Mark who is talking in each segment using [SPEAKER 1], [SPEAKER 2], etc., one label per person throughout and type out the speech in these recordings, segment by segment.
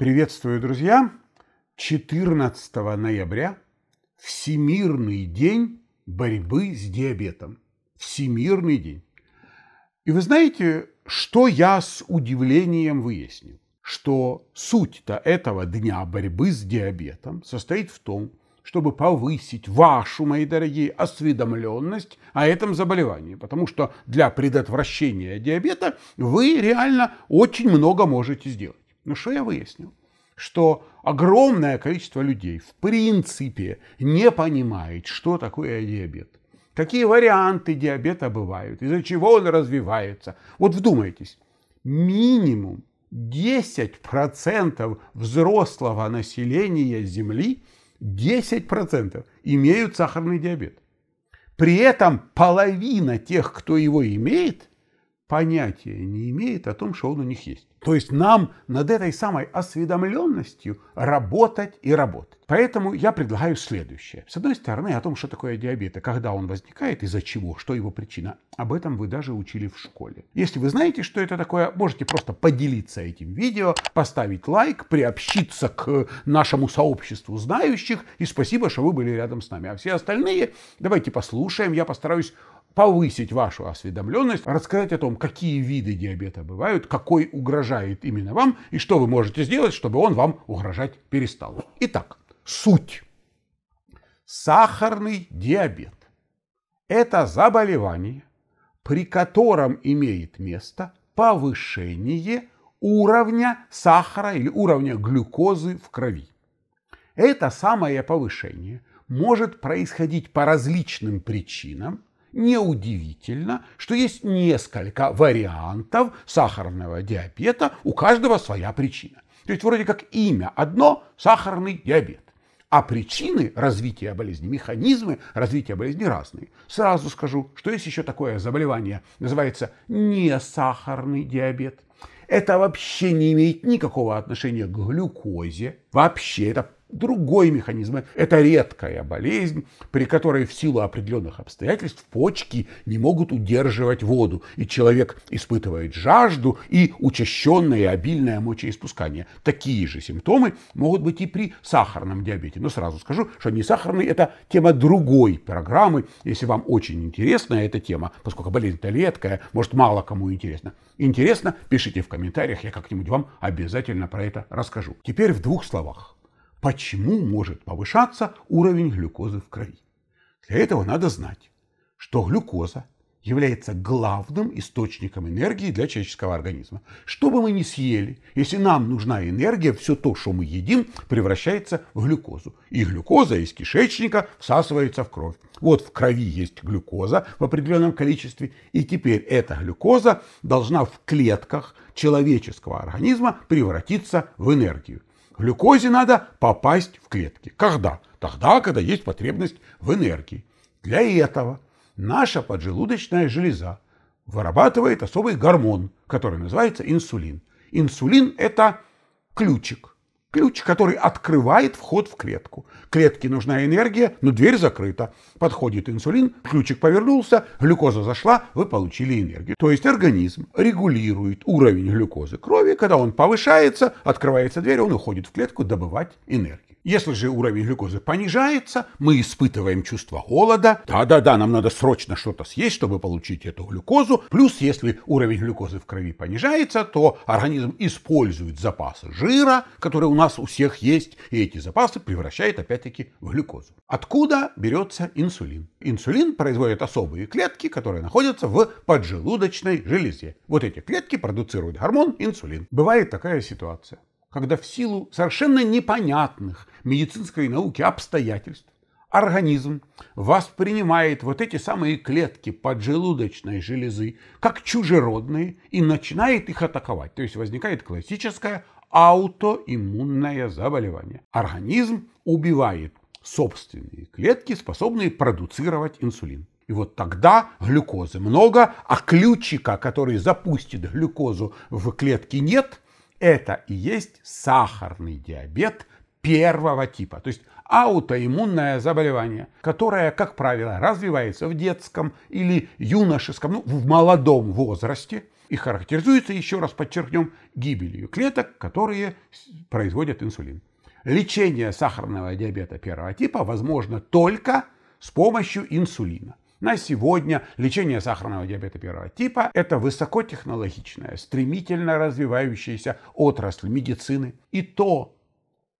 [SPEAKER 1] Приветствую, друзья! 14 ноября – Всемирный день борьбы с диабетом. Всемирный день. И вы знаете, что я с удивлением выяснил? Что суть-то этого дня борьбы с диабетом состоит в том, чтобы повысить вашу, мои дорогие, осведомленность о этом заболевании. Потому что для предотвращения диабета вы реально очень много можете сделать. Но ну, что я выяснил? Что огромное количество людей в принципе не понимает, что такое диабет. Какие варианты диабета бывают, из-за чего он развивается. Вот вдумайтесь, минимум 10% взрослого населения Земли, 10% имеют сахарный диабет. При этом половина тех, кто его имеет, понятия не имеет о том, что он у них есть. То есть нам над этой самой осведомленностью работать и работать. Поэтому я предлагаю следующее. С одной стороны, о том, что такое диабет, и когда он возникает, из-за чего, что его причина, об этом вы даже учили в школе. Если вы знаете, что это такое, можете просто поделиться этим видео, поставить лайк, приобщиться к нашему сообществу знающих, и спасибо, что вы были рядом с нами. А все остальные, давайте послушаем, я постараюсь повысить вашу осведомленность, рассказать о том, какие виды диабета бывают, какой угрожает именно вам и что вы можете сделать, чтобы он вам угрожать перестал. Итак, суть. Сахарный диабет – это заболевание, при котором имеет место повышение уровня сахара или уровня глюкозы в крови. Это самое повышение может происходить по различным причинам – неудивительно, что есть несколько вариантов сахарного диабета, у каждого своя причина. То есть вроде как имя одно – сахарный диабет. А причины развития болезни, механизмы развития болезни разные. Сразу скажу, что есть еще такое заболевание, называется несахарный диабет. Это вообще не имеет никакого отношения к глюкозе. Вообще это Другой механизм – это редкая болезнь, при которой в силу определенных обстоятельств почки не могут удерживать воду, и человек испытывает жажду и учащенное и обильное мочеиспускание. Такие же симптомы могут быть и при сахарном диабете. Но сразу скажу, что не сахарный – это тема другой программы, если вам очень интересна эта тема, поскольку болезнь-то редкая, может, мало кому интересно. Интересно? Пишите в комментариях, я как-нибудь вам обязательно про это расскажу. Теперь в двух словах почему может повышаться уровень глюкозы в крови. Для этого надо знать, что глюкоза является главным источником энергии для человеческого организма. Что бы мы ни съели, если нам нужна энергия, все то, что мы едим, превращается в глюкозу. И глюкоза из кишечника всасывается в кровь. Вот в крови есть глюкоза в определенном количестве, и теперь эта глюкоза должна в клетках человеческого организма превратиться в энергию. Глюкозе надо попасть в клетки. Когда? Тогда, когда есть потребность в энергии. Для этого наша поджелудочная железа вырабатывает особый гормон, который называется инсулин. Инсулин – это ключик, Ключ, который открывает вход в клетку. Клетке нужна энергия, но дверь закрыта. Подходит инсулин, ключик повернулся, глюкоза зашла, вы получили энергию. То есть организм регулирует уровень глюкозы крови. Когда он повышается, открывается дверь, он уходит в клетку добывать энергию. Если же уровень глюкозы понижается, мы испытываем чувство голода. Да-да-да, нам надо срочно что-то съесть, чтобы получить эту глюкозу. Плюс, если уровень глюкозы в крови понижается, то организм использует запасы жира, которые у нас у всех есть, и эти запасы превращает опять-таки в глюкозу. Откуда берется инсулин? Инсулин производят особые клетки, которые находятся в поджелудочной железе. Вот эти клетки продуцируют гормон инсулин. Бывает такая ситуация когда в силу совершенно непонятных медицинской науке обстоятельств организм воспринимает вот эти самые клетки поджелудочной железы как чужеродные и начинает их атаковать. То есть возникает классическое аутоиммунное заболевание. Организм убивает собственные клетки, способные продуцировать инсулин. И вот тогда глюкозы много, а ключика, который запустит глюкозу в клетке, нет – это и есть сахарный диабет первого типа, то есть аутоиммунное заболевание, которое, как правило, развивается в детском или юношеском, ну, в молодом возрасте и характеризуется, еще раз подчеркнем, гибелью клеток, которые производят инсулин. Лечение сахарного диабета первого типа возможно только с помощью инсулина. На сегодня лечение сахарного диабета первого типа – это высокотехнологичная, стремительно развивающаяся отрасль медицины. И то,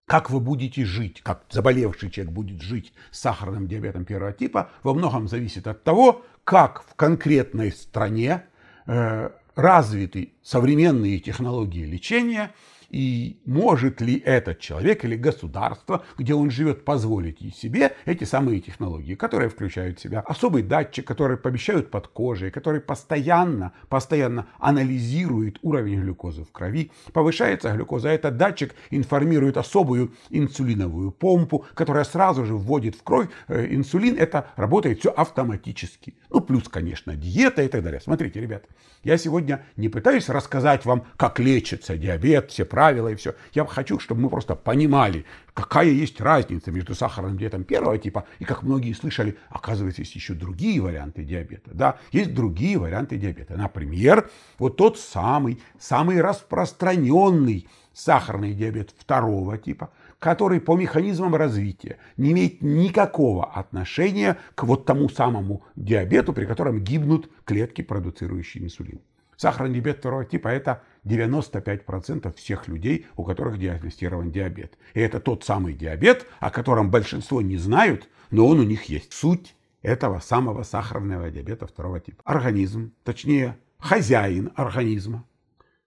[SPEAKER 1] как вы будете жить, как заболевший человек будет жить с сахарным диабетом первого типа, во многом зависит от того, как в конкретной стране э, развиты современные технологии лечения – и может ли этот человек или государство, где он живет, позволить себе эти самые технологии, которые включают в себя особый датчик, который помещают под кожей, который постоянно, постоянно анализирует уровень глюкозы в крови. Повышается глюкоза, а этот датчик информирует особую инсулиновую помпу, которая сразу же вводит в кровь э, инсулин. Это работает все автоматически. Ну, плюс, конечно, диета и так далее. Смотрите, ребят, я сегодня не пытаюсь рассказать вам, как лечится диабет, все правила, правила и все. Я хочу, чтобы мы просто понимали, какая есть разница между сахарным диабетом первого типа и, как многие слышали, оказывается, есть еще другие варианты диабета. Да, есть другие варианты диабета. Например, вот тот самый, самый распространенный сахарный диабет второго типа, который по механизмам развития не имеет никакого отношения к вот тому самому диабету, при котором гибнут клетки, продуцирующие инсулин. Сахарный диабет второго типа – это 95% всех людей, у которых диагностирован диабет. И это тот самый диабет, о котором большинство не знают, но он у них есть. Суть этого самого сахарного диабета второго типа. Организм, точнее хозяин организма,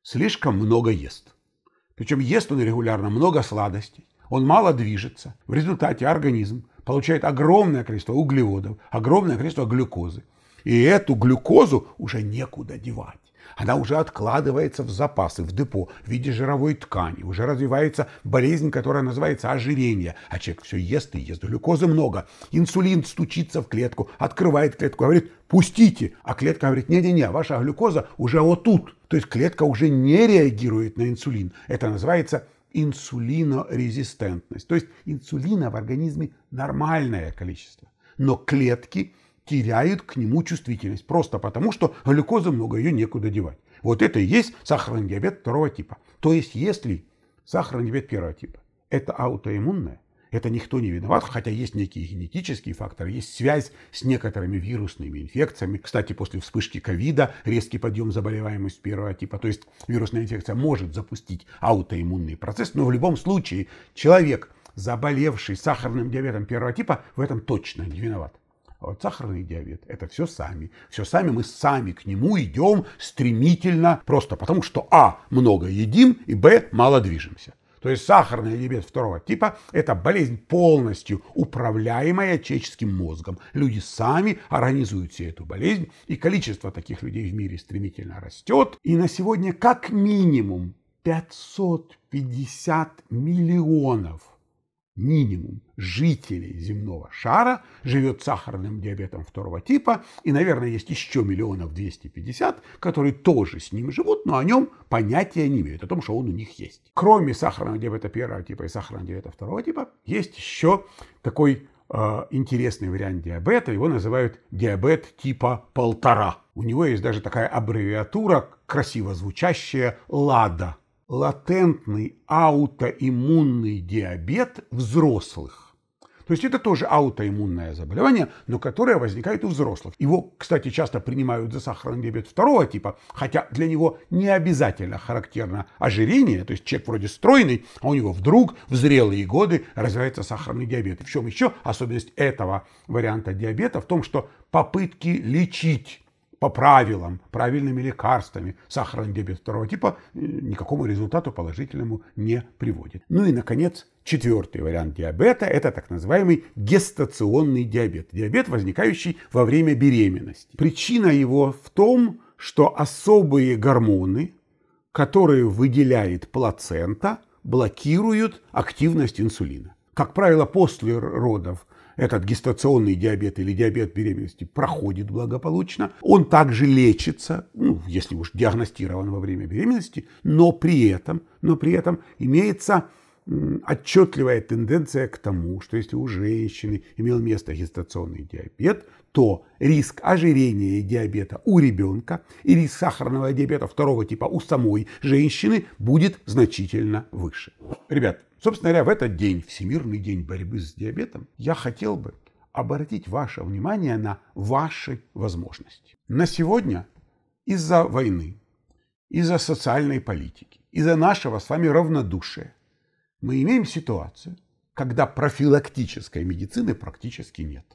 [SPEAKER 1] слишком много ест. Причем ест он регулярно много сладостей, он мало движется. В результате организм получает огромное количество углеводов, огромное количество глюкозы. И эту глюкозу уже некуда девать. Она уже откладывается в запасы, в депо, в виде жировой ткани. Уже развивается болезнь, которая называется ожирение. А человек все ест и ест, глюкозы много. Инсулин стучится в клетку, открывает клетку, говорит, пустите. А клетка говорит, не-не-не, ваша глюкоза уже вот тут. То есть клетка уже не реагирует на инсулин. Это называется инсулинорезистентность. То есть инсулина в организме нормальное количество. Но клетки теряют к нему чувствительность, просто потому что глюкозы много, ее некуда девать. Вот это и есть сахарный диабет второго типа. То есть если сахарный диабет первого типа – это аутоиммунное, это никто не виноват, хотя есть некие генетические факторы есть связь с некоторыми вирусными инфекциями. Кстати, после вспышки ковида резкий подъем заболеваемости первого типа, то есть вирусная инфекция может запустить аутоиммунный процесс, но в любом случае человек, заболевший сахарным диабетом первого типа, в этом точно не виноват вот сахарный диабет. Это все сами. Все сами мы сами к нему идем стремительно, просто потому что а. много едим и б. мало движемся. То есть сахарный диабет второго типа – это болезнь, полностью управляемая человеческим мозгом. Люди сами организуют себе эту болезнь, и количество таких людей в мире стремительно растет. И на сегодня как минимум 550 миллионов минимум жителей земного шара живет сахарным диабетом второго типа, и, наверное, есть еще миллионов 250, которые тоже с ним живут, но о нем понятия не имеют, о том, что он у них есть. Кроме сахарного диабета первого типа и сахарного диабета второго типа, есть еще такой э, интересный вариант диабета, его называют диабет типа полтора. У него есть даже такая аббревиатура, красиво звучащая «ЛАДА», латентный аутоиммунный диабет взрослых. То есть это тоже аутоиммунное заболевание, но которое возникает у взрослых. Его, кстати, часто принимают за сахарный диабет второго типа, хотя для него не обязательно характерно ожирение, то есть человек вроде стройный, а у него вдруг в зрелые годы развивается сахарный диабет. В чем еще особенность этого варианта диабета? В том, что попытки лечить по правилам, правильными лекарствами, сахарный диабет второго типа э, никакому результату положительному не приводит. Ну и, наконец, четвертый вариант диабета – это так называемый гестационный диабет. Диабет, возникающий во время беременности. Причина его в том, что особые гормоны, которые выделяет плацента, блокируют активность инсулина. Как правило, после родов этот гестационный диабет или диабет беременности проходит благополучно. Он также лечится, ну, если уж диагностирован во время беременности, но при этом, но при этом имеется отчетливая тенденция к тому, что если у женщины имел место гестационный диабет, то риск ожирения и диабета у ребенка и риск сахарного диабета второго типа у самой женщины будет значительно выше. Ребят, собственно говоря, в этот день, Всемирный день борьбы с диабетом, я хотел бы обратить ваше внимание на ваши возможности. На сегодня из-за войны, из-за социальной политики, из-за нашего с вами равнодушия – мы имеем ситуацию, когда профилактической медицины практически нет.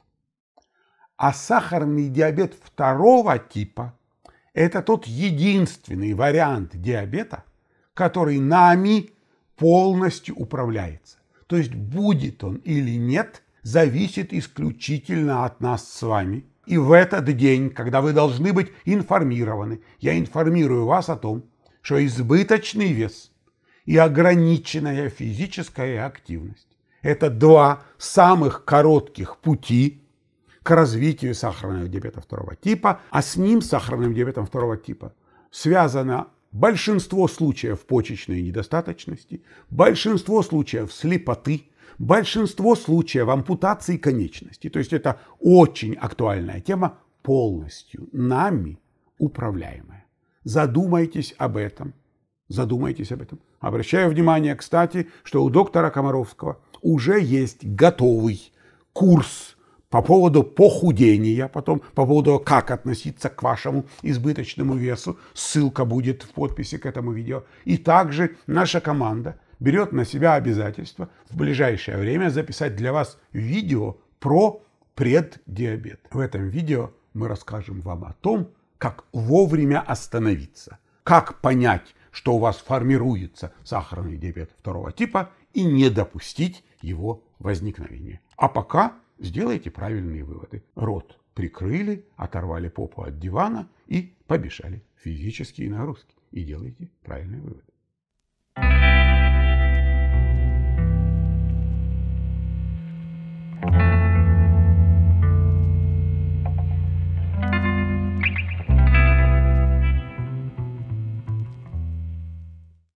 [SPEAKER 1] А сахарный диабет второго типа – это тот единственный вариант диабета, который нами полностью управляется. То есть будет он или нет, зависит исключительно от нас с вами. И в этот день, когда вы должны быть информированы, я информирую вас о том, что избыточный вес – и ограниченная физическая активность. Это два самых коротких пути к развитию сахарного диабета второго типа, а с ним, сахарным диабетом второго типа, связано большинство случаев почечной недостаточности, большинство случаев слепоты, большинство случаев ампутации конечности. То есть это очень актуальная тема, полностью нами управляемая. Задумайтесь об этом. Задумайтесь об этом. Обращаю внимание, кстати, что у доктора Комаровского уже есть готовый курс по поводу похудения, потом по поводу, как относиться к вашему избыточному весу. Ссылка будет в подписи к этому видео. И также наша команда берет на себя обязательство в ближайшее время записать для вас видео про преддиабет. В этом видео мы расскажем вам о том, как вовремя остановиться, как понять, что у вас формируется сахарный диабет второго типа и не допустить его возникновения. А пока сделайте правильные выводы. Рот прикрыли, оторвали попу от дивана и побежали. Физические нагрузки. И делайте правильные выводы.